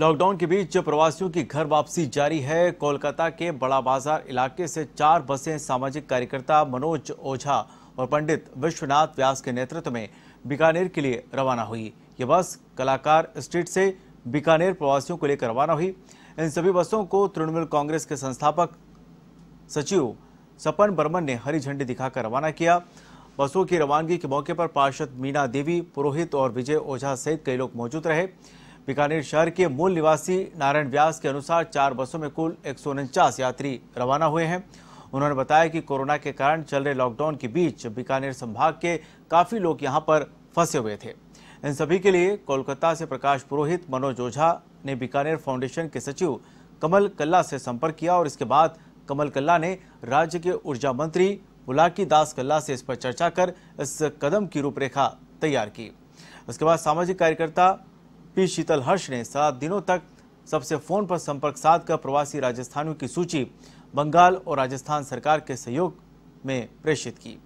lockdown के बीच प्रवासियों की घर वापसी जारी है कोलकाता के बड़ा बाजार इलाके से चार बसें सामाजिक कार्यकर्ता मनोज ओझा और पंडित विश्वनाथ व्यास के नेतृत्व में बीकानेर के लिए रवाना हुई ये बस कलाकार स्ट्रीट से बीकानेर प्रवासियों को लेकर रवाना हुई इन सभी बसों को तृणमूल कांग्रेस के संस्थापक सचिव सपन बर्मन ने हरी झंडी दिखाकर रवाना किया बसों की रवानगी के मौके पर पार्षद मीना देवी पुरोहित और विजय ओझा सहित कई लोग मौजूद रहे बीकानेर शहर के मूल निवासी नारायण व्यास के अनुसार चार बसों में कुल एक यात्री रवाना हुए हैं उन्होंने बताया कि कोरोना के कारण चल रहे लॉकडाउन के बीच बीकानेर संभाग के काफ़ी लोग यहाँ पर फंसे हुए थे इन सभी के लिए कोलकाता से प्रकाश पुरोहित मनोज ओझा ने बीकानेर फाउंडेशन के सचिव कमल कल्ला से संपर्क किया और इसके बाद कमल कल्ला ने राज्य के ऊर्जा मंत्री बुलाकी दास कल्ला से इस पर चर्चा कर इस कदम की रूपरेखा तैयार की उसके बाद सामाजिक कार्यकर्ता पी शीतल हर्ष ने सात दिनों तक सबसे फोन पर संपर्क साधकर प्रवासी राजस्थानियों की सूची बंगाल और राजस्थान सरकार के सहयोग में प्रेषित की